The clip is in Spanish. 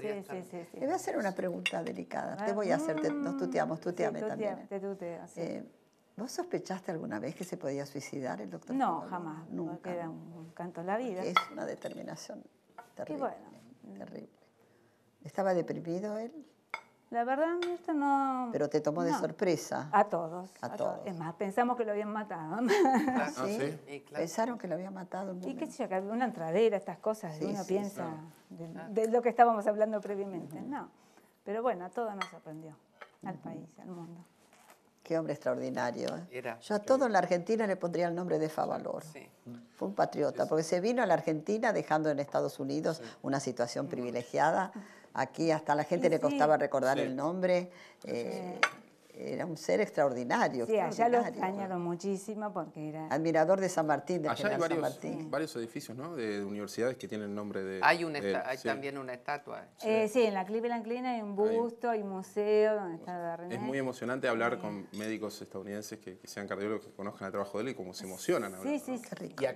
Te voy a hacer una pregunta delicada. te voy a hacer, nos tuteamos, mm, tuteame también. ¿eh? Te tuteas. Eh, ¿Vos sospechaste alguna vez que se podía suicidar el doctor? No, jamás. Nunca. un canto a la vida. Es una determinación terrible. Terrible. ¿Estaba deprimido él? La verdad, esto no. Pero te tomó de sorpresa. A todos. A, todos. Es más, pensamos que lo habían matado. Ah, claro. Pensaron que lo habían matado. y qué sé yo, una entradera, estas cosas, uno piensa de, lo que estábamos hablando previamente. No. Pero bueno, a todos nos sorprendió. Al país, al mundo. Qué hombre extraordinario. ¿eh? yo a todo en la Argentina le pondría el nombre de Favalor. Sí. Fue un patriota, porque se vino a la Argentina dejando en Estados Unidos una situación privilegiada. Aquí hasta la gente le costaba recordar el nombre. Eh, era un ser extraordinario. Sí, allá lo extrañaron muchísimo porque era... Admirador de San Martín, de General hay varios, San Martín. varios edificios, ¿no? De universidades que tienen el nombre de... Hay, también una estatua. Eh, sí. en la Cleveland Clinic hay un busto, hay un museo donde está Es muy emocionante hablar con médicos estadounidenses que, sean cardiólogos, que conozcan el trabajo de él y cómo se emocionan. Sí, hablando, sí, sí, sí.